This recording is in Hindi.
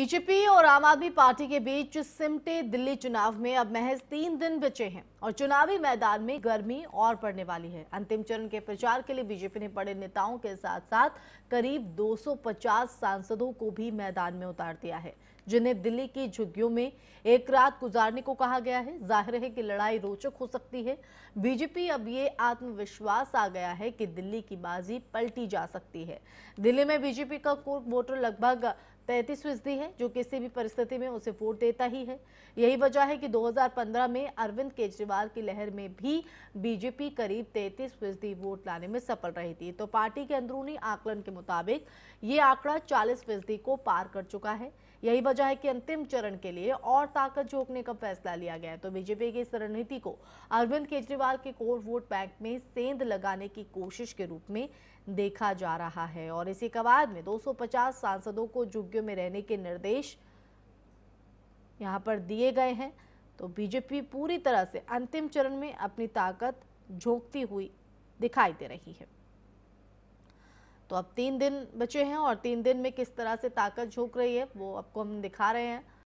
बीजेपी और आम आदमी पार्टी के बीच सिमटे दिल्ली चुनाव में अब महज तीन दिन बचे हैं और चुनावी मैदान में गर्मी और पड़ने वाली है अंतिम चरण के प्रचार के लिए बीजेपी ने बड़े नेताओं के साथ साथ करीब 250 सांसदों को भी मैदान में उतार दिया है जिन्हें दिल्ली की झुग्गियों में एक रात गुजारने को कहा गया है जाहिर है कि लड़ाई रोचक हो सकती है बीजेपी अब ये आत्मविश्वास आ गया है कि दिल्ली की बाजी पलटी जा सकती है दिल्ली में बीजेपी का कोर वोटर लगभग तैंतीस फीसदी है जो किसी भी परिस्थिति में उसे वोट देता ही है यही वजह है कि 2015 में अरविंद केजरीवाल की लहर में भी बीजेपी करीब तैतीस फीसदी वोट लाने में सफल रही थी तो पार्टी के अंदरूनी आकलन के मुताबिक ये आंकड़ा चालीस फीसदी को पार कर चुका है यही वजह है कि अंतिम चरण के लिए और ताकत झोंकने का फैसला लिया गया है तो बीजेपी की इस रणनीति को अरविंद केजरीवाल के कोर वोट बैंक में सेंध लगाने की कोशिश के रूप में देखा जा रहा है और इसी कवायद में 250 सांसदों को जुग्यों में रहने के निर्देश यहाँ पर दिए गए हैं तो बीजेपी पूरी तरह से अंतिम चरण में अपनी ताकत झोंकती हुई दिखाई दे रही है तो अब तीन दिन बचे हैं और तीन दिन में किस तरह से ताकत झोंक रही है वो आपको हम दिखा रहे हैं